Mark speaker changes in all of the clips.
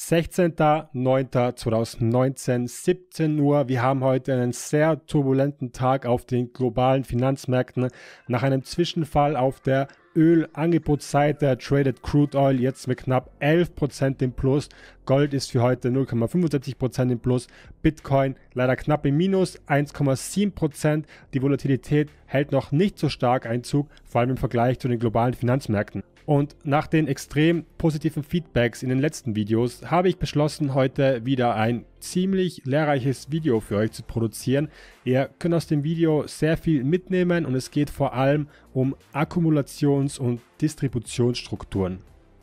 Speaker 1: 16.09.2019, 17 Uhr. Wir haben heute einen sehr turbulenten Tag auf den globalen Finanzmärkten. Nach einem Zwischenfall auf der Ölangebotsseite traded Crude Oil jetzt mit knapp 11% im Plus. Gold ist für heute 0,75% im Plus. Bitcoin leider knapp im Minus 1,7%. Die Volatilität hält noch nicht so stark Einzug, vor allem im Vergleich zu den globalen Finanzmärkten. Und nach den extrem positiven Feedbacks in den letzten Videos habe ich beschlossen, heute wieder ein ziemlich lehrreiches Video für euch zu produzieren. Ihr könnt aus dem Video sehr viel mitnehmen und es geht vor allem um Akkumulations- und Distributionsstrukturen.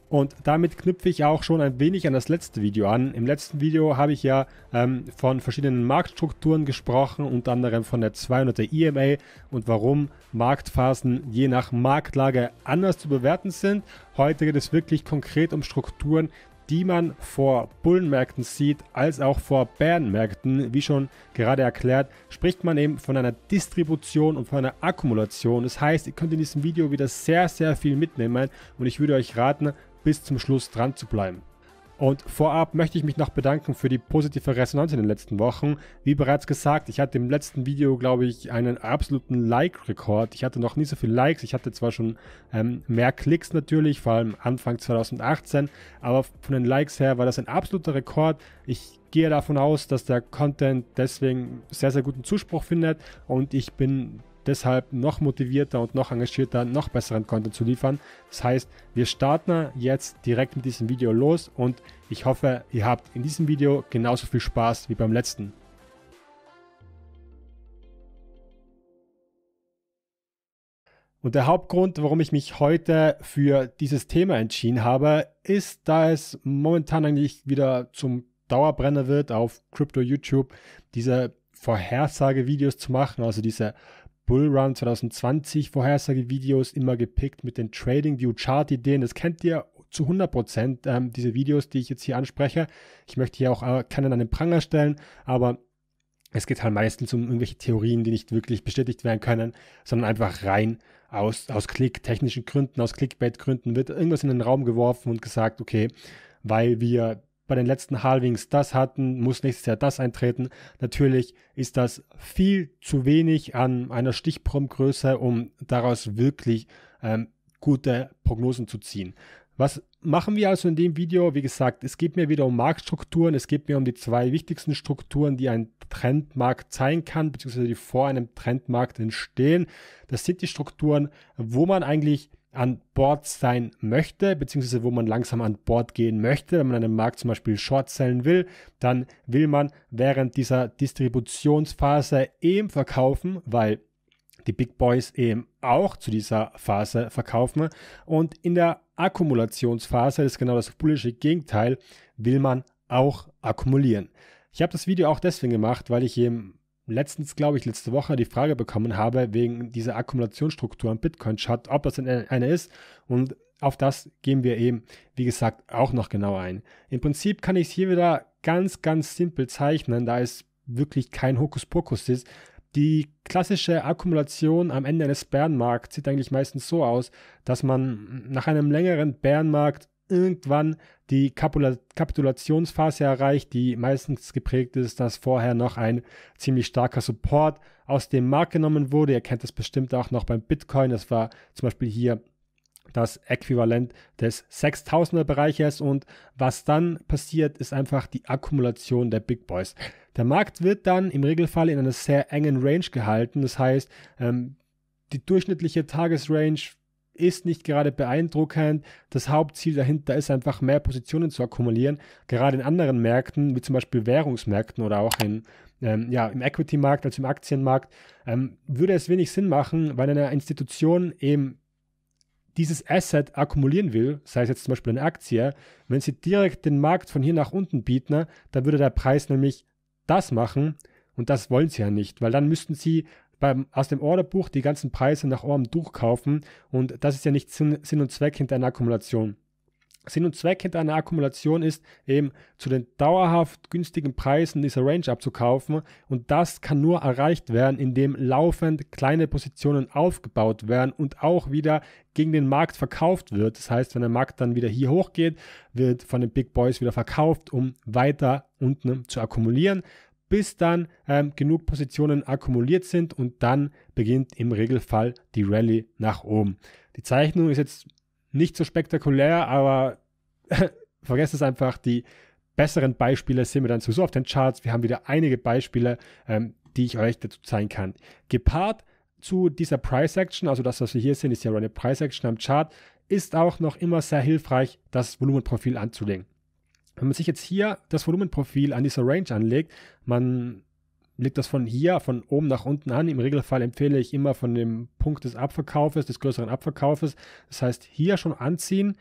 Speaker 1: Und damit knüpfe ich auch schon ein wenig an das letzte Video an. Im letzten Video habe ich ja ähm, von verschiedenen Marktstrukturen gesprochen, unter anderem von der 200er EMA und warum Marktphasen je nach Marktlage anders zu bewerten sind. Heute geht es wirklich konkret um Strukturen, die man vor Bullenmärkten sieht, als auch vor Bärenmärkten. Wie schon gerade erklärt, spricht man eben von einer Distribution und von einer Akkumulation. Das heißt, ihr könnt in diesem Video wieder sehr, sehr viel mitnehmen und ich würde euch raten, bis zum Schluss dran zu bleiben. Und vorab möchte ich mich noch bedanken für die positive Resonanz in den letzten Wochen. Wie bereits gesagt, ich hatte im letzten Video, glaube ich, einen absoluten Like-Rekord. Ich hatte noch nie so viele Likes. Ich hatte zwar schon ähm, mehr Klicks natürlich, vor allem Anfang 2018, aber von den Likes her war das ein absoluter Rekord. Ich gehe davon aus, dass der Content deswegen sehr, sehr guten Zuspruch findet und ich bin deshalb noch motivierter und noch engagierter, noch besseren Content zu liefern. Das heißt, wir starten jetzt direkt mit diesem Video los und ich hoffe, ihr habt in diesem Video genauso viel Spaß wie beim letzten. Und der Hauptgrund, warum ich mich heute für dieses Thema entschieden habe, ist, da es momentan eigentlich wieder zum Dauerbrenner wird auf Crypto YouTube, diese Vorhersagevideos zu machen, also diese Bullrun 2020 Vorhersagevideos immer gepickt mit den Trading View Chart Ideen. Das kennt ihr zu 100 Prozent, ähm, diese Videos, die ich jetzt hier anspreche. Ich möchte hier auch äh, keinen an den Pranger stellen, aber es geht halt meistens um irgendwelche Theorien, die nicht wirklich bestätigt werden können, sondern einfach rein aus, aus Klick-technischen Gründen, aus Clickbait-Gründen wird irgendwas in den Raum geworfen und gesagt, okay, weil wir bei den letzten Halvings das hatten, muss nächstes Jahr das eintreten. Natürlich ist das viel zu wenig an einer Stichprobengröße, um daraus wirklich ähm, gute Prognosen zu ziehen. Was machen wir also in dem Video? Wie gesagt, es geht mir wieder um Marktstrukturen, es geht mir um die zwei wichtigsten Strukturen, die ein Trendmarkt zeigen kann, beziehungsweise die vor einem Trendmarkt entstehen. Das sind die Strukturen, wo man eigentlich an Bord sein möchte, beziehungsweise wo man langsam an Bord gehen möchte. Wenn man einen Markt zum Beispiel short sellen will, dann will man während dieser Distributionsphase eben verkaufen, weil die Big Boys eben auch zu dieser Phase verkaufen. Und in der Akkumulationsphase, das ist genau das bullische Gegenteil, will man auch akkumulieren. Ich habe das Video auch deswegen gemacht, weil ich eben letztens, glaube ich, letzte Woche die Frage bekommen habe, wegen dieser Akkumulationsstruktur am Bitcoin-Chart, ob das denn eine ist. Und auf das gehen wir eben, wie gesagt, auch noch genauer ein. Im Prinzip kann ich es hier wieder ganz, ganz simpel zeichnen, da es wirklich kein Hokuspokus ist. Die klassische Akkumulation am Ende eines Bärenmarkts sieht eigentlich meistens so aus, dass man nach einem längeren Bärenmarkt irgendwann die Kapula Kapitulationsphase erreicht, die meistens geprägt ist, dass vorher noch ein ziemlich starker Support aus dem Markt genommen wurde. Ihr kennt das bestimmt auch noch beim Bitcoin. Das war zum Beispiel hier das Äquivalent des 6000er Bereiches und was dann passiert, ist einfach die Akkumulation der Big Boys. Der Markt wird dann im Regelfall in einer sehr engen Range gehalten, das heißt, ähm, die durchschnittliche Tagesrange ist nicht gerade beeindruckend. Das Hauptziel dahinter ist einfach, mehr Positionen zu akkumulieren. Gerade in anderen Märkten, wie zum Beispiel Währungsmärkten oder auch in, ähm, ja, im Equity-Markt, also im Aktienmarkt, ähm, würde es wenig Sinn machen, weil eine Institution eben dieses Asset akkumulieren will, sei es jetzt zum Beispiel eine Aktie, wenn sie direkt den Markt von hier nach unten bieten, ne, dann würde der Preis nämlich das machen und das wollen sie ja nicht, weil dann müssten sie beim, aus dem Orderbuch die ganzen Preise nach oben durchkaufen und das ist ja nicht Sinn, Sinn und Zweck hinter einer Akkumulation. Sinn und Zweck hinter einer Akkumulation ist eben zu den dauerhaft günstigen Preisen dieser Range abzukaufen und das kann nur erreicht werden, indem laufend kleine Positionen aufgebaut werden und auch wieder gegen den Markt verkauft wird. Das heißt, wenn der Markt dann wieder hier hochgeht, wird von den Big Boys wieder verkauft, um weiter unten zu akkumulieren bis dann ähm, genug Positionen akkumuliert sind und dann beginnt im Regelfall die Rallye nach oben. Die Zeichnung ist jetzt nicht so spektakulär, aber vergesst es einfach, die besseren Beispiele sehen wir dann sowieso auf den Charts. Wir haben wieder einige Beispiele, ähm, die ich euch dazu zeigen kann. Gepaart zu dieser Price Action, also das, was wir hier sehen, ist ja eine Price Action am Chart, ist auch noch immer sehr hilfreich, das Volumenprofil anzulegen. Wenn man sich jetzt hier das Volumenprofil an dieser Range anlegt, man legt das von hier, von oben nach unten an. Im Regelfall empfehle ich immer von dem Punkt des Abverkaufes, des größeren Abverkaufes. Das heißt, hier schon anziehen,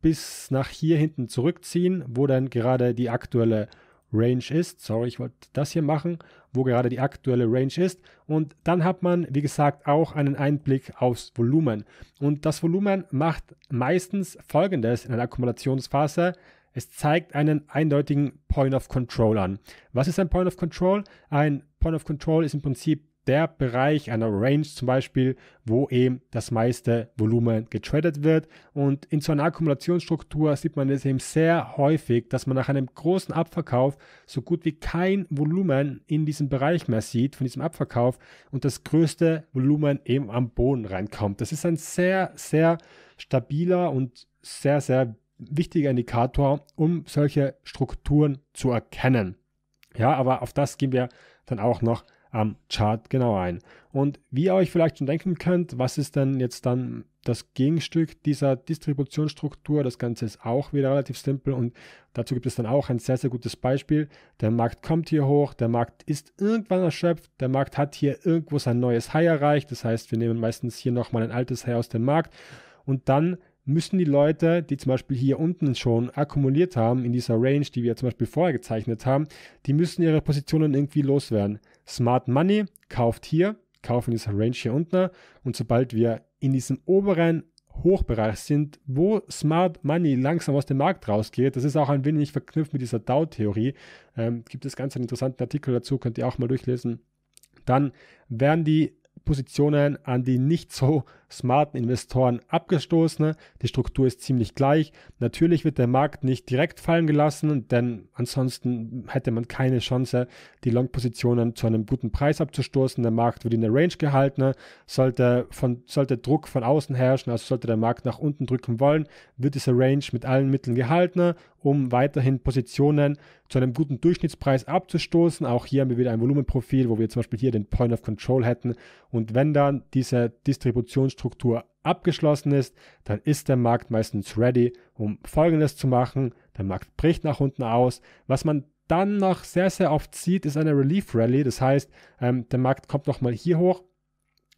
Speaker 1: bis nach hier hinten zurückziehen, wo dann gerade die aktuelle Range ist. Sorry, ich wollte das hier machen, wo gerade die aktuelle Range ist. Und dann hat man, wie gesagt, auch einen Einblick aufs Volumen. Und das Volumen macht meistens folgendes in einer Akkumulationsphase. Es zeigt einen eindeutigen Point of Control an. Was ist ein Point of Control? Ein Point of Control ist im Prinzip der Bereich einer Range zum Beispiel, wo eben das meiste Volumen getradet wird. Und in so einer Akkumulationsstruktur sieht man es eben sehr häufig, dass man nach einem großen Abverkauf so gut wie kein Volumen in diesem Bereich mehr sieht, von diesem Abverkauf, und das größte Volumen eben am Boden reinkommt. Das ist ein sehr, sehr stabiler und sehr, sehr wichtiger Indikator, um solche Strukturen zu erkennen. Ja, aber auf das gehen wir dann auch noch am Chart genau ein. Und wie ihr euch vielleicht schon denken könnt, was ist denn jetzt dann das Gegenstück dieser Distributionsstruktur? Das Ganze ist auch wieder relativ simpel und dazu gibt es dann auch ein sehr, sehr gutes Beispiel. Der Markt kommt hier hoch, der Markt ist irgendwann erschöpft, der Markt hat hier irgendwo sein neues High erreicht. Das heißt, wir nehmen meistens hier nochmal ein altes High aus dem Markt und dann müssen die Leute, die zum Beispiel hier unten schon akkumuliert haben, in dieser Range, die wir zum Beispiel vorher gezeichnet haben, die müssen ihre Positionen irgendwie loswerden. Smart Money kauft hier, kauft in dieser Range hier unten und sobald wir in diesem oberen Hochbereich sind, wo Smart Money langsam aus dem Markt rausgeht. Das ist auch ein wenig verknüpft mit dieser Dow-Theorie. Ähm, gibt es ganz einen interessanten Artikel dazu, könnt ihr auch mal durchlesen. Dann werden die Positionen an die nicht so smarten Investoren abgestoßene. Die Struktur ist ziemlich gleich. Natürlich wird der Markt nicht direkt fallen gelassen, denn ansonsten hätte man keine Chance, die Long-Positionen zu einem guten Preis abzustoßen. Der Markt wird in der Range gehalten. Sollte, von, sollte Druck von außen herrschen, also sollte der Markt nach unten drücken wollen, wird diese Range mit allen Mitteln gehalten, um weiterhin Positionen zu einem guten Durchschnittspreis abzustoßen. Auch hier haben wir wieder ein Volumenprofil, wo wir zum Beispiel hier den Point of Control hätten. Und wenn dann diese Distributionsstruktur Infrastruktur abgeschlossen ist, dann ist der Markt meistens ready, um Folgendes zu machen. Der Markt bricht nach unten aus. Was man dann noch sehr, sehr oft sieht, ist eine Relief Rally. Das heißt, ähm, der Markt kommt nochmal hier hoch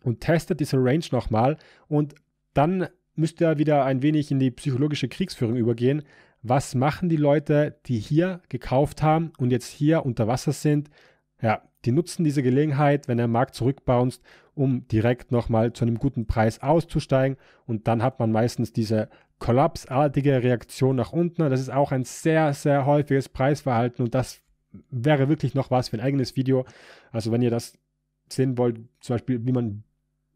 Speaker 1: und testet diese Range nochmal und dann müsste er wieder ein wenig in die psychologische Kriegsführung übergehen. Was machen die Leute, die hier gekauft haben und jetzt hier unter Wasser sind? Ja, die nutzen diese Gelegenheit, wenn der Markt zurückbounced um direkt nochmal zu einem guten Preis auszusteigen. Und dann hat man meistens diese kollapsartige Reaktion nach unten. Das ist auch ein sehr, sehr häufiges Preisverhalten und das wäre wirklich noch was für ein eigenes Video. Also wenn ihr das sehen wollt, zum Beispiel, wie man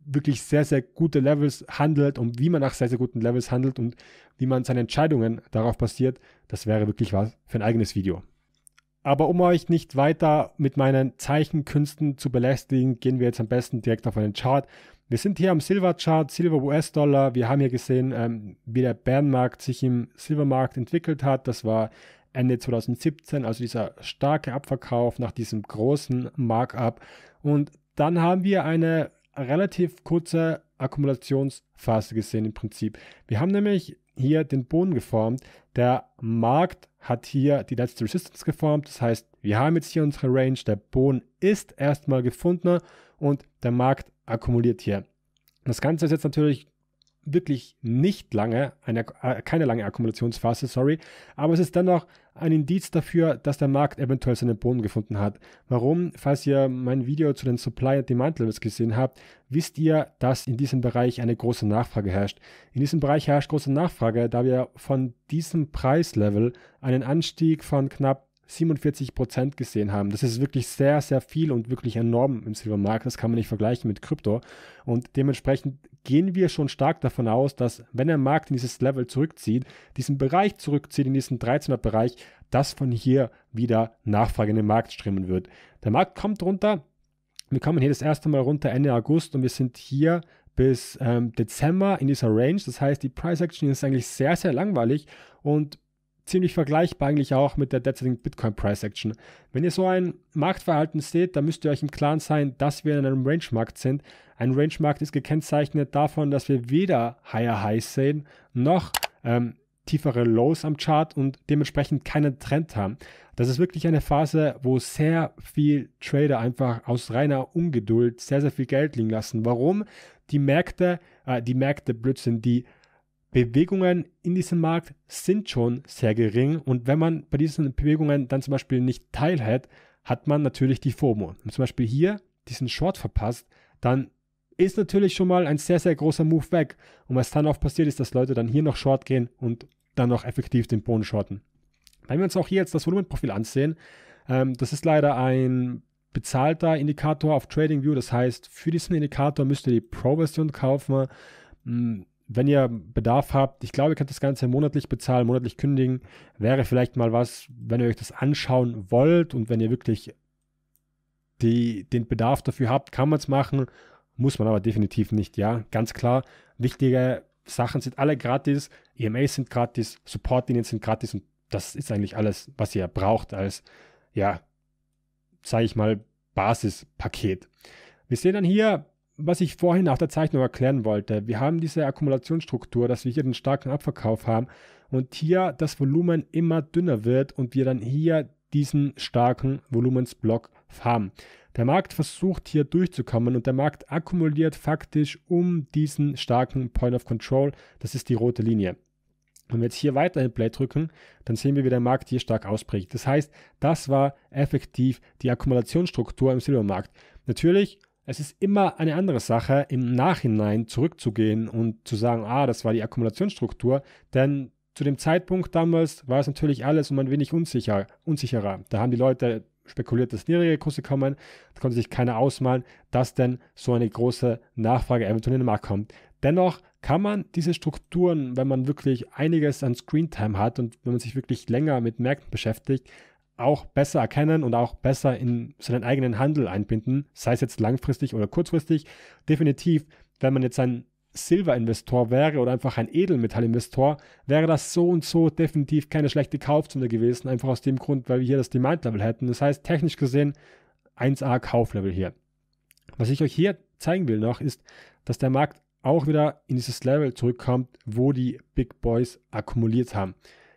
Speaker 1: wirklich sehr, sehr gute Levels handelt und wie man nach sehr, sehr guten Levels handelt und wie man seine Entscheidungen darauf basiert, das wäre wirklich was für ein eigenes Video. Aber um euch nicht weiter mit meinen Zeichenkünsten zu belästigen, gehen wir jetzt am besten direkt auf einen Chart. Wir sind hier am Silberchart, silver US-Dollar. Wir haben hier gesehen, ähm, wie der Bärenmarkt sich im Silbermarkt entwickelt hat. Das war Ende 2017, also dieser starke Abverkauf nach diesem großen Markup. Und dann haben wir eine relativ kurze Akkumulationsphase gesehen im Prinzip. Wir haben nämlich hier den Boden geformt. Der Markt hat hier die letzte Resistance geformt. Das heißt, wir haben jetzt hier unsere Range, der Boden ist erstmal gefunden und der Markt akkumuliert hier. Das Ganze ist jetzt natürlich wirklich nicht lange, eine, äh, keine lange Akkumulationsphase, sorry, aber es ist dennoch ein Indiz dafür, dass der Markt eventuell seinen Boden gefunden hat. Warum? Falls ihr mein Video zu den Supply und Demand Levels gesehen habt, wisst ihr, dass in diesem Bereich eine große Nachfrage herrscht. In diesem Bereich herrscht große Nachfrage, da wir von diesem Preislevel einen Anstieg von knapp 47 Prozent gesehen haben. Das ist wirklich sehr, sehr viel und wirklich enorm im Silbermarkt. Das kann man nicht vergleichen mit Krypto. Und dementsprechend gehen wir schon stark davon aus, dass wenn der Markt in dieses Level zurückzieht, diesen Bereich zurückzieht, in diesen 13er Bereich, dass von hier wieder Nachfrage in den Markt strömen wird. Der Markt kommt runter. Wir kommen hier das erste Mal runter Ende August und wir sind hier bis ähm, Dezember in dieser Range. Das heißt, die Price Action ist eigentlich sehr, sehr langweilig und ziemlich vergleichbar eigentlich auch mit der derzeitigen Bitcoin Price Action. Wenn ihr so ein Marktverhalten seht, dann müsst ihr euch im Klaren sein, dass wir in einem Range-Markt sind. Ein Range-Markt ist gekennzeichnet davon, dass wir weder higher Highs sehen, noch ähm, tiefere Lows am Chart und dementsprechend keinen Trend haben. Das ist wirklich eine Phase, wo sehr viel Trader einfach aus reiner Ungeduld sehr, sehr viel Geld liegen lassen. Warum? Die Märkte, äh, die Märkte Blödsinn, die Bewegungen in diesem Markt sind schon sehr gering und wenn man bei diesen Bewegungen dann zum Beispiel nicht teilhält, hat man natürlich die FOMO. Und zum Beispiel hier diesen Short verpasst, dann ist natürlich schon mal ein sehr, sehr großer Move weg. Und was dann oft passiert ist, dass Leute dann hier noch Short gehen und dann noch effektiv den Boden shorten. Wenn wir uns auch hier jetzt das Volumenprofil ansehen, ähm, das ist leider ein bezahlter Indikator auf TradingView. Das heißt, für diesen Indikator müsst ihr die Pro-Version kaufen. Mh, hm, wenn ihr Bedarf habt, ich glaube, ihr könnt das Ganze monatlich bezahlen, monatlich kündigen, wäre vielleicht mal was, wenn ihr euch das anschauen wollt und wenn ihr wirklich die, den Bedarf dafür habt, kann man es machen, muss man aber definitiv nicht, ja, ganz klar. Wichtige Sachen sind alle gratis, EMAs sind gratis, Supportlinien sind gratis und das ist eigentlich alles, was ihr braucht als, ja, sage ich mal, Basispaket. Wir sehen dann hier was ich vorhin auf der Zeichnung erklären wollte, wir haben diese Akkumulationsstruktur, dass wir hier den starken Abverkauf haben und hier das Volumen immer dünner wird und wir dann hier diesen starken Volumensblock haben. Der Markt versucht hier durchzukommen und der Markt akkumuliert faktisch um diesen starken Point of Control, das ist die rote Linie. Wenn wir jetzt hier weiterhin Play drücken, dann sehen wir, wie der Markt hier stark ausbricht. Das heißt, das war effektiv die Akkumulationsstruktur im Silbermarkt. Natürlich es ist immer eine andere Sache, im Nachhinein zurückzugehen und zu sagen, ah, das war die Akkumulationsstruktur, denn zu dem Zeitpunkt damals war es natürlich alles um ein wenig unsicher, unsicherer. Da haben die Leute spekuliert, dass niedrigere Kurse kommen. Da konnte sich keiner ausmalen, dass denn so eine große Nachfrage eventuell in den Markt kommt. Dennoch kann man diese Strukturen, wenn man wirklich einiges an Screentime hat und wenn man sich wirklich länger mit Märkten beschäftigt, auch besser erkennen und auch besser in seinen eigenen Handel einbinden, sei es jetzt langfristig oder kurzfristig. Definitiv, wenn man jetzt ein Silber-Investor wäre oder einfach ein Edelmetall-Investor, wäre das so und so definitiv keine schlechte Kaufzone gewesen, einfach aus dem Grund, weil wir hier das Demand-Level hätten. Das heißt, technisch gesehen 1A Kauflevel hier. Was ich euch hier zeigen will noch, ist, dass der Markt auch wieder in dieses Level zurückkommt, wo die Big Boys akkumuliert haben.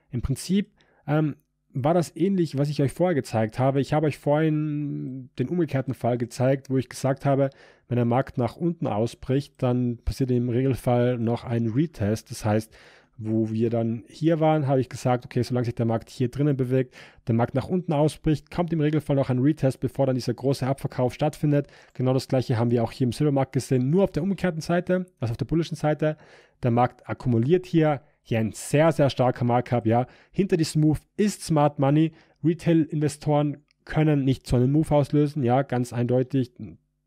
Speaker 1: Im Prinzip ähm, war das ähnlich, was ich euch vorher gezeigt habe. Ich habe euch vorhin den umgekehrten Fall gezeigt, wo ich gesagt habe, wenn der Markt nach unten ausbricht, dann passiert im Regelfall noch ein Retest. Das heißt, wo wir dann hier waren, habe ich gesagt, okay, solange sich der Markt hier drinnen bewegt, der Markt nach unten ausbricht, kommt im Regelfall noch ein Retest, bevor dann dieser große Abverkauf stattfindet. Genau das gleiche haben wir auch hier im Silbermarkt gesehen, nur auf der umgekehrten Seite, also auf der bullischen Seite. Der Markt akkumuliert hier, hier ein sehr, sehr starker Markt habe. Ja. Hinter diesem Move ist Smart Money. Retail-Investoren können nicht so einen Move auslösen. Ja, ganz eindeutig.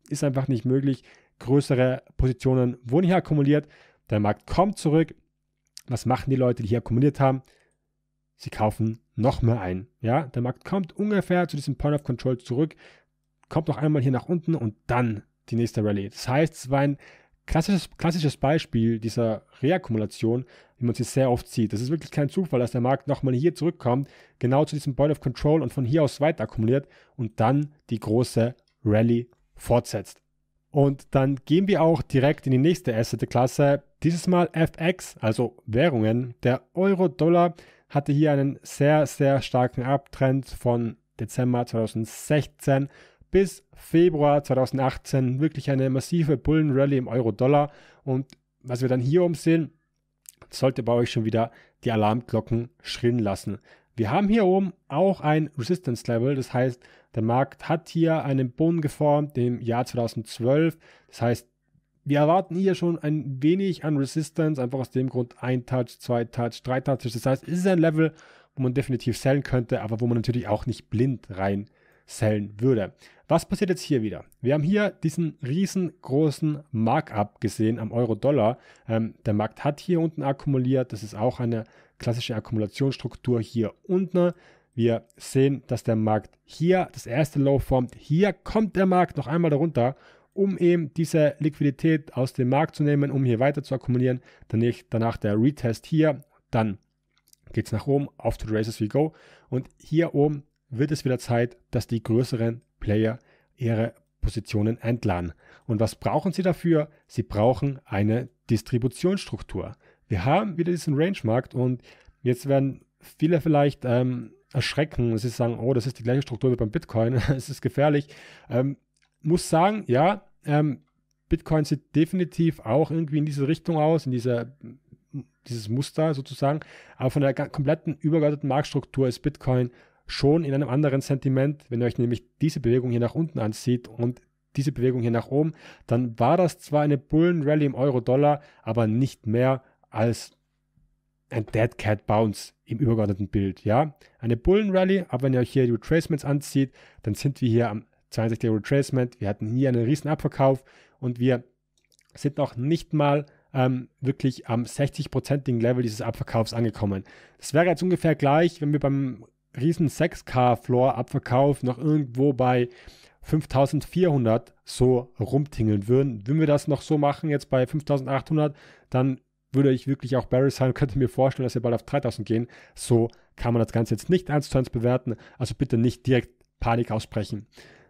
Speaker 1: Ist einfach nicht möglich. Größere Positionen wurden hier akkumuliert. Der Markt kommt zurück. Was machen die Leute, die hier akkumuliert haben? Sie kaufen noch mehr ein. Ja, der Markt kommt ungefähr zu diesem Point of Control zurück, kommt noch einmal hier nach unten und dann die nächste Rallye. Das heißt, es war ein Klassisches, klassisches Beispiel dieser Reakkumulation, wie man sie sehr oft sieht. Das ist wirklich kein Zufall, dass der Markt nochmal hier zurückkommt, genau zu diesem Point of Control und von hier aus weiter akkumuliert und dann die große Rallye fortsetzt. Und dann gehen wir auch direkt in die nächste Asset-Klasse. Dieses Mal FX, also Währungen. Der Euro-Dollar hatte hier einen sehr, sehr starken Abtrend von Dezember 2016 bis Februar 2018 wirklich eine massive Bullenrallye im Euro-Dollar. Und was wir dann hier oben sehen, sollte bei euch schon wieder die Alarmglocken schrillen lassen. Wir haben hier oben auch ein Resistance Level, das heißt, der Markt hat hier einen Boden geformt im Jahr 2012. Das heißt, wir erwarten hier schon ein wenig an Resistance, einfach aus dem Grund ein Touch, zwei Touch, drei Touch. Das heißt, es ist ein Level, wo man definitiv sellen könnte, aber wo man natürlich auch nicht blind rein sellen würde. Was passiert jetzt hier wieder? Wir haben hier diesen riesengroßen Markup gesehen am Euro-Dollar. Ähm, der Markt hat hier unten akkumuliert. Das ist auch eine klassische Akkumulationsstruktur hier unten. Wir sehen, dass der Markt hier das erste Low formt. Hier kommt der Markt noch einmal darunter, um eben diese Liquidität aus dem Markt zu nehmen, um hier weiter zu akkumulieren. Danach, danach der Retest hier, dann geht es nach oben, auf to the races we go. Und hier oben wird es wieder Zeit, dass die größeren Player ihre Positionen entladen. Und was brauchen sie dafür? Sie brauchen eine Distributionsstruktur. Wir haben wieder diesen Range-Markt und jetzt werden viele vielleicht ähm, erschrecken und sie sagen, oh, das ist die gleiche Struktur wie beim Bitcoin, es ist gefährlich. Ähm, muss sagen, ja, ähm, Bitcoin sieht definitiv auch irgendwie in diese Richtung aus, in dieser, dieses Muster sozusagen. Aber von der kompletten übergeordneten Marktstruktur ist Bitcoin schon in einem anderen Sentiment. Wenn ihr euch nämlich diese Bewegung hier nach unten ansieht und diese Bewegung hier nach oben, dann war das zwar eine bullen im Euro-Dollar, aber nicht mehr als ein Dead Cat Bounce im übergeordneten Bild. Ja, eine bullen aber wenn ihr euch hier die Retracements anzieht, dann sind wir hier am 62. Retracement. Wir hatten hier einen riesen Abverkauf und wir sind noch nicht mal ähm, wirklich am 60-prozentigen Level dieses Abverkaufs angekommen. Das wäre jetzt ungefähr gleich, wenn wir beim riesen 6K-Floor abverkauft noch irgendwo bei 5400 so rumtingeln würden. Wenn wir das noch so machen, jetzt bei 5800, dann würde ich wirklich auch Barry sein und könnte mir vorstellen, dass wir bald auf 3000 gehen. So kann man das Ganze jetzt nicht eins zu eins bewerten. Also bitte nicht direkt Panik aussprechen.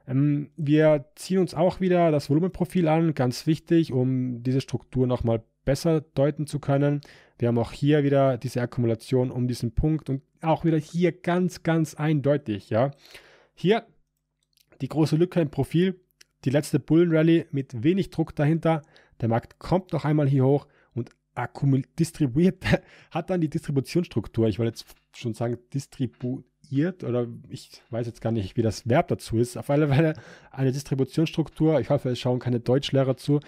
Speaker 1: Ähm, wir ziehen uns auch wieder das Volumenprofil an, ganz wichtig, um diese Struktur nochmal besser deuten zu können. Wir haben auch hier wieder diese Akkumulation um diesen Punkt und auch wieder hier ganz, ganz eindeutig, ja. Hier die große Lücke im Profil, die letzte Bullenrally mit wenig Druck dahinter. Der Markt kommt noch einmal hier hoch und distribuiert, hat dann die Distributionsstruktur. Ich wollte jetzt schon sagen, distribuiert oder ich weiß jetzt gar nicht, wie das Verb dazu ist. Auf alle Fälle eine Distributionsstruktur. Ich hoffe, es schauen keine Deutschlehrer zu.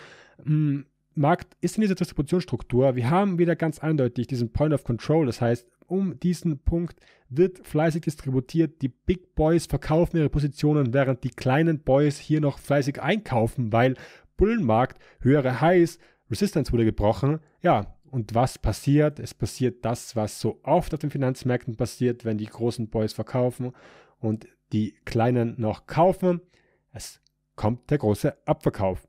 Speaker 1: Hm, Markt ist in dieser Distributionsstruktur. Wir haben wieder ganz eindeutig diesen Point of Control. Das heißt, um diesen Punkt wird fleißig distributiert. Die Big Boys verkaufen ihre Positionen, während die kleinen Boys hier noch fleißig einkaufen, weil Bullenmarkt, höhere Highs, Resistance wurde gebrochen. Ja, und was passiert? Es passiert das, was so oft auf den Finanzmärkten passiert, wenn die großen Boys verkaufen und die kleinen noch kaufen. Es kommt der große Abverkauf.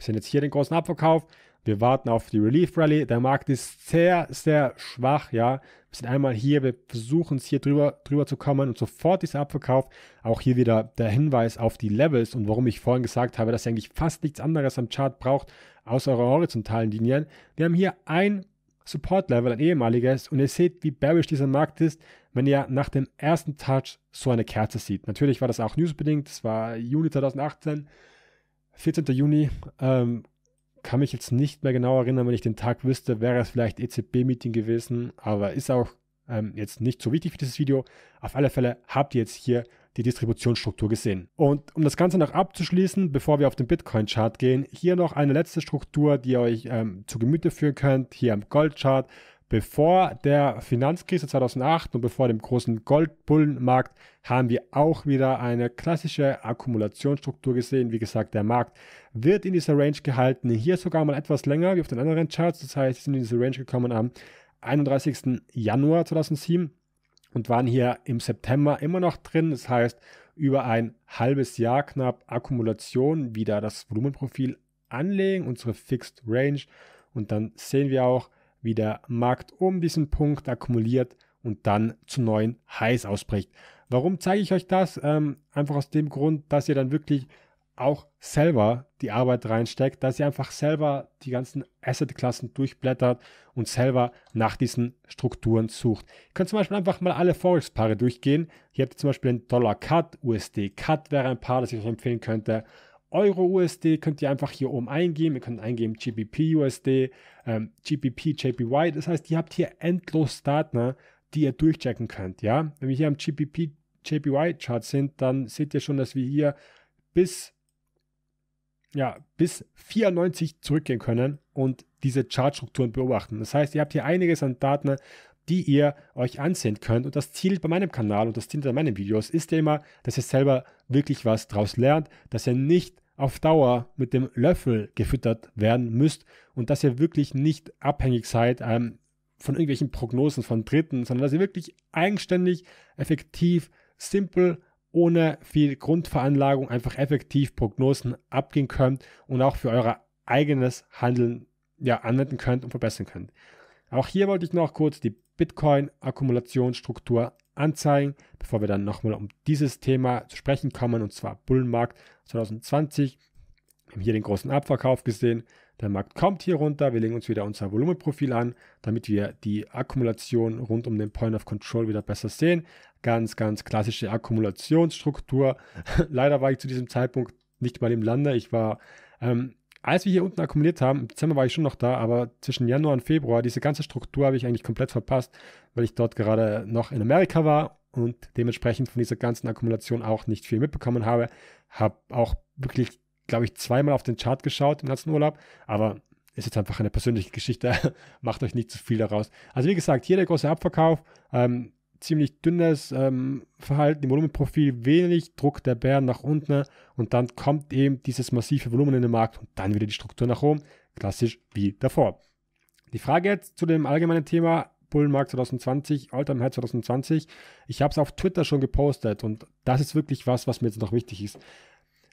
Speaker 1: Wir sehen jetzt hier den großen Abverkauf. Wir warten auf die Relief Rally. Der Markt ist sehr, sehr schwach, ja. Wir sind einmal hier, wir versuchen es hier drüber, drüber zu kommen und sofort dieser Abverkauf. Auch hier wieder der Hinweis auf die Levels und warum ich vorhin gesagt habe, dass ihr eigentlich fast nichts anderes am Chart braucht, außer eure horizontalen Linien. Wir haben hier ein Support-Level, ein ehemaliges, und ihr seht, wie bearish dieser Markt ist, wenn ihr nach dem ersten Touch so eine Kerze sieht. Natürlich war das auch newsbedingt, das war Juni 2018 14. Juni. Ähm, kann mich jetzt nicht mehr genau erinnern, wenn ich den Tag wüsste, wäre es vielleicht EZB-Meeting gewesen, aber ist auch ähm, jetzt nicht so wichtig für dieses Video. Auf alle Fälle habt ihr jetzt hier die Distributionsstruktur gesehen. Und um das Ganze noch abzuschließen, bevor wir auf den Bitcoin-Chart gehen, hier noch eine letzte Struktur, die ihr euch ähm, zu Gemüte führen könnt. Hier am Gold-Chart Bevor der Finanzkrise 2008 und bevor dem großen Goldbullenmarkt haben wir auch wieder eine klassische Akkumulationsstruktur gesehen. Wie gesagt, der Markt wird in dieser Range gehalten. Hier sogar mal etwas länger wie auf den anderen Charts. Das heißt, sie sind in diese Range gekommen am 31. Januar 2007 und waren hier im September immer noch drin. Das heißt, über ein halbes Jahr knapp Akkumulation wieder das Volumenprofil anlegen, unsere Fixed Range. Und dann sehen wir auch, wie der Markt um diesen Punkt akkumuliert und dann zu neuen Highs ausbricht. Warum zeige ich euch das? Ähm, einfach aus dem Grund, dass ihr dann wirklich auch selber die Arbeit reinsteckt, dass ihr einfach selber die ganzen Asset-Klassen durchblättert und selber nach diesen Strukturen sucht. Ihr könnt zum Beispiel einfach mal alle Forex-Paare durchgehen. Hier habt ihr zum Beispiel einen Dollar-Cut, USD-Cut wäre ein Paar, das ich euch empfehlen könnte. Euro USD könnt ihr einfach hier oben eingeben. Ihr könnt eingeben GBP USD, ähm, GBP, JPY. Das heißt, ihr habt hier endlos Daten, ne, die ihr durchchecken könnt. Ja, wenn wir hier am GBP, JPY Chart sind, dann seht ihr schon, dass wir hier bis ja, bis 94 zurückgehen können und diese Chartstrukturen beobachten. Das heißt, ihr habt hier einiges an Daten, ne, die ihr euch ansehen könnt. Und das Ziel bei meinem Kanal und das Ziel bei meinen Videos ist ja immer, dass ihr selber wirklich was draus lernt, dass ihr nicht auf Dauer mit dem Löffel gefüttert werden müsst und dass ihr wirklich nicht abhängig seid ähm, von irgendwelchen Prognosen von Dritten, sondern dass ihr wirklich eigenständig, effektiv, simpel, ohne viel Grundveranlagung einfach effektiv Prognosen abgehen könnt und auch für euer eigenes Handeln ja, anwenden könnt und verbessern könnt. Auch hier wollte ich noch kurz die Bitcoin-Akkumulationsstruktur anzeigen, bevor wir dann nochmal um dieses Thema zu sprechen kommen, und zwar Bullenmarkt 2020. Wir haben hier den großen Abverkauf gesehen. Der Markt kommt hier runter. Wir legen uns wieder unser Volumenprofil an, damit wir die Akkumulation rund um den Point of Control wieder besser sehen. Ganz, ganz klassische Akkumulationsstruktur. Leider war ich zu diesem Zeitpunkt nicht mal im Lande. Ich war ähm, als wir hier unten akkumuliert haben, im Dezember war ich schon noch da, aber zwischen Januar und Februar, diese ganze Struktur habe ich eigentlich komplett verpasst, weil ich dort gerade noch in Amerika war und dementsprechend von dieser ganzen Akkumulation auch nicht viel mitbekommen habe. Habe auch wirklich, glaube ich, zweimal auf den Chart geschaut im ganzen Urlaub, aber ist jetzt einfach eine persönliche Geschichte. Macht euch nicht zu viel daraus. Also wie gesagt, hier der große Abverkauf. Ähm, ziemlich dünnes ähm, Verhalten im Volumenprofil, wenig Druck der Bären nach unten und dann kommt eben dieses massive Volumen in den Markt und dann wieder die Struktur nach oben, klassisch wie davor. Die Frage jetzt zu dem allgemeinen Thema Bullenmarkt 2020, All-Time High 2020. Ich habe es auf Twitter schon gepostet und das ist wirklich was, was mir jetzt noch wichtig ist.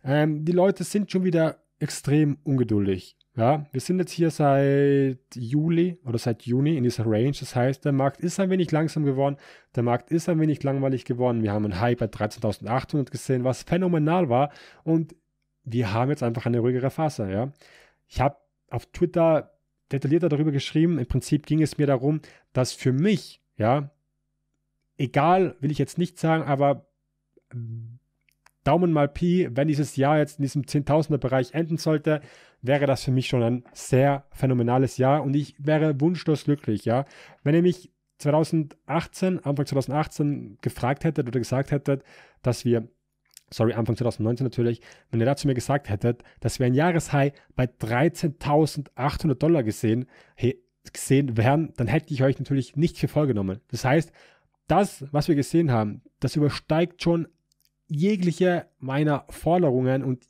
Speaker 1: Ähm, die Leute sind schon wieder extrem ungeduldig. Ja, wir sind jetzt hier seit Juli oder seit Juni in dieser Range. Das heißt, der Markt ist ein wenig langsam geworden. Der Markt ist ein wenig langweilig geworden. Wir haben einen High bei 13.800 gesehen, was phänomenal war. Und wir haben jetzt einfach eine ruhigere Phase. Ja, ich habe auf Twitter detaillierter darüber geschrieben. Im Prinzip ging es mir darum, dass für mich, ja, egal, will ich jetzt nicht sagen, aber Daumen mal Pi, wenn dieses Jahr jetzt in diesem 10000 er bereich enden sollte, wäre das für mich schon ein sehr phänomenales Jahr und ich wäre wunschlos glücklich, ja. Wenn ihr mich 2018, Anfang 2018 gefragt hättet oder gesagt hättet, dass wir, sorry, Anfang 2019 natürlich, wenn ihr dazu mir gesagt hättet, dass wir ein Jahreshigh bei 13.800 Dollar gesehen, gesehen wären, dann hätte ich euch natürlich nicht für voll Das heißt, das, was wir gesehen haben, das übersteigt schon jegliche meiner Forderungen und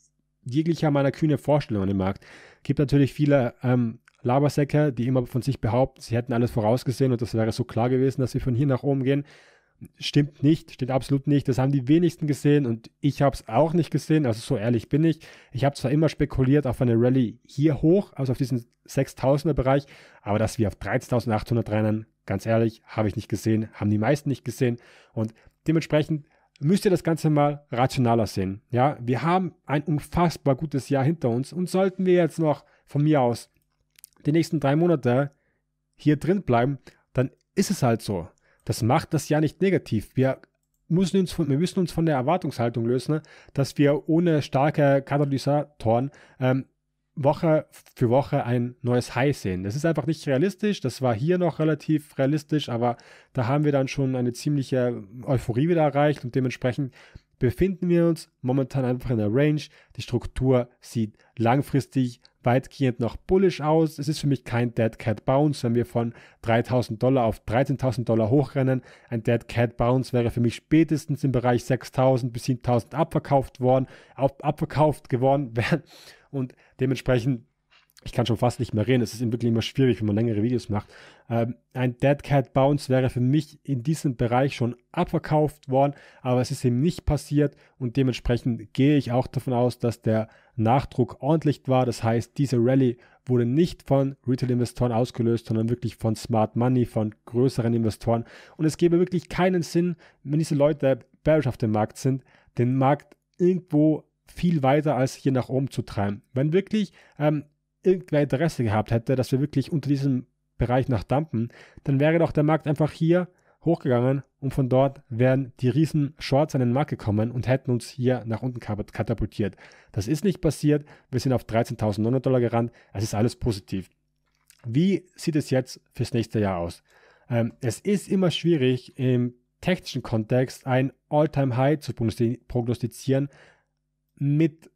Speaker 1: jeglicher meiner kühnen Vorstellungen im Markt. Es Gibt natürlich viele ähm, Labersäcker, die immer von sich behaupten, sie hätten alles vorausgesehen und das wäre so klar gewesen, dass wir von hier nach oben gehen. Stimmt nicht, stimmt absolut nicht. Das haben die wenigsten gesehen und ich habe es auch nicht gesehen. Also so ehrlich bin ich. Ich habe zwar immer spekuliert auf eine Rallye hier hoch, also auf diesen 6000er Bereich, aber dass wir auf 13.800 rennen, ganz ehrlich, habe ich nicht gesehen, haben die meisten nicht gesehen und dementsprechend müsst ihr das Ganze mal rationaler sehen. Ja, wir haben ein unfassbar gutes Jahr hinter uns und sollten wir jetzt noch von mir aus die nächsten drei Monate hier drin bleiben, dann ist es halt so. Das macht das Jahr nicht negativ. Wir müssen uns von, wir müssen uns von der Erwartungshaltung lösen, dass wir ohne starke Katalysatoren ähm, Woche für Woche ein neues High sehen. Das ist einfach nicht realistisch. Das war hier noch relativ realistisch, aber da haben wir dann schon eine ziemliche Euphorie wieder erreicht und dementsprechend befinden wir uns momentan einfach in der Range. Die Struktur sieht langfristig weitgehend noch bullish aus. Es ist für mich kein Dead Cat Bounce, wenn wir von 3000 Dollar auf 13.000 Dollar hochrennen. Ein Dead Cat Bounce wäre für mich spätestens im Bereich 6000 bis 7000 abverkauft worden, auf, abverkauft geworden, wären und dementsprechend, ich kann schon fast nicht mehr reden, es ist wirklich immer schwierig, wenn man längere Videos macht. Ähm, ein Dead Cat Bounce wäre für mich in diesem Bereich schon abverkauft worden, aber es ist eben nicht passiert und dementsprechend gehe ich auch davon aus, dass der Nachdruck ordentlich war. Das heißt, diese Rallye wurde nicht von Retail-Investoren ausgelöst, sondern wirklich von Smart Money, von größeren Investoren. Und es gäbe wirklich keinen Sinn, wenn diese Leute bearish auf dem Markt sind, den Markt irgendwo viel weiter als hier nach oben zu treiben. Wenn wirklich ähm, irgendwer Interesse gehabt hätte, dass wir wirklich unter diesem Bereich nach dumpen, dann wäre doch der Markt einfach hier hochgegangen und von dort wären die riesen Shorts an den Markt gekommen und hätten uns hier nach unten katapultiert. Das ist nicht passiert. Wir sind auf 13.900 Dollar gerannt. Es ist alles positiv. Wie sieht es jetzt fürs nächste Jahr aus? Ähm, es ist immer schwierig, im technischen Kontext ein All-Time-High zu prognostizieren, mit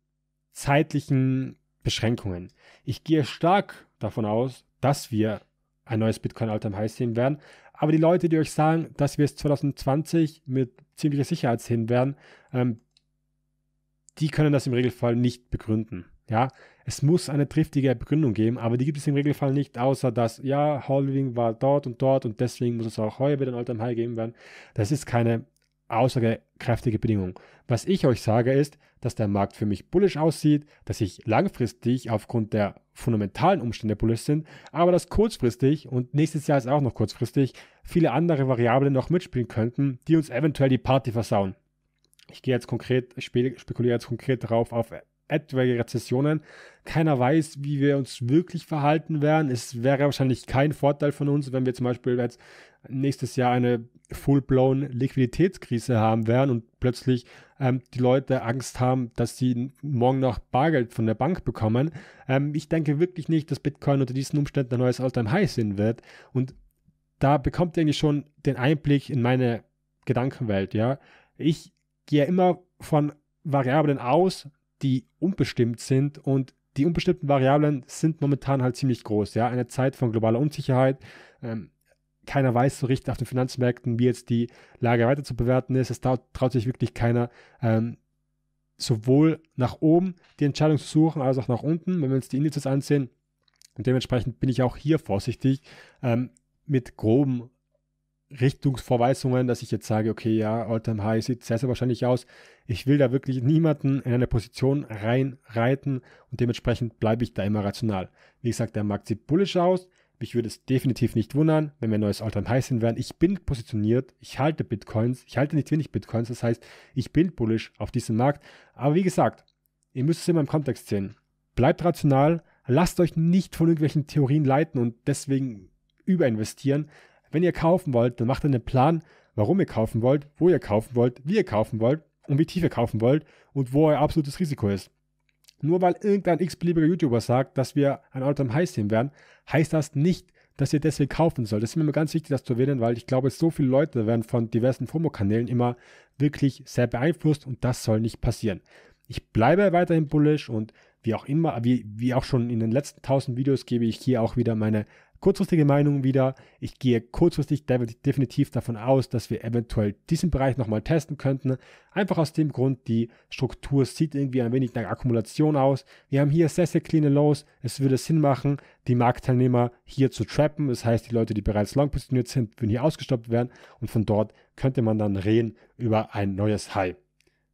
Speaker 1: zeitlichen Beschränkungen. Ich gehe stark davon aus, dass wir ein neues Bitcoin Alltime High sehen werden. Aber die Leute, die euch sagen, dass wir es 2020 mit ziemlicher Sicherheit sehen werden, ähm, die können das im Regelfall nicht begründen. Ja, es muss eine triftige Begründung geben, aber die gibt es im Regelfall nicht, außer dass, ja, Halving war dort und dort und deswegen muss es auch heuer wieder ein Alltime High geben werden. Das ist keine aussagekräftige Bedingung. Was ich euch sage ist, dass der Markt für mich bullisch aussieht, dass ich langfristig aufgrund der fundamentalen Umstände bullisch sind, aber dass kurzfristig und nächstes Jahr ist auch noch kurzfristig viele andere Variablen noch mitspielen könnten, die uns eventuell die Party versauen. Ich gehe jetzt konkret, spekuliere jetzt konkret darauf auf etwaige Rezessionen. Keiner weiß, wie wir uns wirklich verhalten werden. Es wäre wahrscheinlich kein Vorteil von uns, wenn wir zum Beispiel jetzt nächstes Jahr eine full-blown Liquiditätskrise haben werden und plötzlich ähm, die Leute Angst haben, dass sie morgen noch Bargeld von der Bank bekommen. Ähm, ich denke wirklich nicht, dass Bitcoin unter diesen Umständen ein neues Alltime high sein wird. Und da bekommt ihr eigentlich schon den Einblick in meine Gedankenwelt. Ja, ich gehe immer von Variablen aus, die unbestimmt sind und die unbestimmten Variablen sind momentan halt ziemlich groß. Ja, eine Zeit von globaler Unsicherheit. Ähm, keiner weiß so richtig auf den Finanzmärkten, wie jetzt die Lage weiter zu bewerten ist. Es traut, traut sich wirklich keiner, ähm, sowohl nach oben die Entscheidung zu suchen, als auch nach unten, wenn wir uns die Indizes ansehen. Und dementsprechend bin ich auch hier vorsichtig ähm, mit groben Richtungsvorweisungen, dass ich jetzt sage, okay, ja, All-Time High sieht sehr, sehr wahrscheinlich aus. Ich will da wirklich niemanden in eine Position reinreiten und dementsprechend bleibe ich da immer rational. Wie gesagt, der Markt sieht bullish aus. Mich würde es definitiv nicht wundern, wenn wir ein neues Alltime High sind werden. Ich bin positioniert, ich halte Bitcoins, ich halte nicht wenig Bitcoins, das heißt, ich bin bullish auf diesem Markt. Aber wie gesagt, ihr müsst es immer im Kontext sehen. Bleibt rational, lasst euch nicht von irgendwelchen Theorien leiten und deswegen überinvestieren. Wenn ihr kaufen wollt, dann macht einen Plan, warum ihr kaufen wollt, wo ihr kaufen wollt, wie ihr kaufen wollt und wie tief ihr kaufen wollt und wo euer absolutes Risiko ist. Nur weil irgendein x-beliebiger YouTuber sagt, dass wir ein Alltime High sehen werden, heißt das nicht, dass ihr deswegen kaufen sollt. Das ist mir immer ganz wichtig, das zu erwähnen, weil ich glaube, so viele Leute werden von diversen FOMO-Kanälen immer wirklich sehr beeinflusst und das soll nicht passieren. Ich bleibe weiterhin bullish und wie auch immer, wie, wie auch schon in den letzten 1000 Videos gebe ich hier auch wieder meine kurzfristige Meinung wieder. Ich gehe kurzfristig definitiv davon aus, dass wir eventuell diesen Bereich nochmal testen könnten. Einfach aus dem Grund, die Struktur sieht irgendwie ein wenig nach Akkumulation aus. Wir haben hier sehr, sehr clean Lows. Es würde Sinn machen, die Marktteilnehmer hier zu trappen. Das heißt, die Leute, die bereits long positioniert sind, würden hier ausgestoppt werden. Und von dort könnte man dann reden über ein neues High.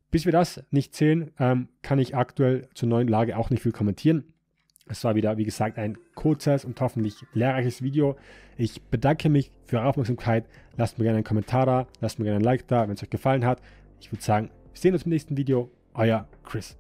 Speaker 1: Bis wir das nicht sehen, ähm, kann ich aktuell zur neuen Lage auch nicht viel kommentieren. Es war wieder, wie gesagt, ein kurzes und hoffentlich lehrreiches Video. Ich bedanke mich für eure Aufmerksamkeit. Lasst mir gerne einen Kommentar da, lasst mir gerne ein Like da, wenn es euch gefallen hat. Ich würde sagen, wir sehen uns im nächsten Video. Euer Chris.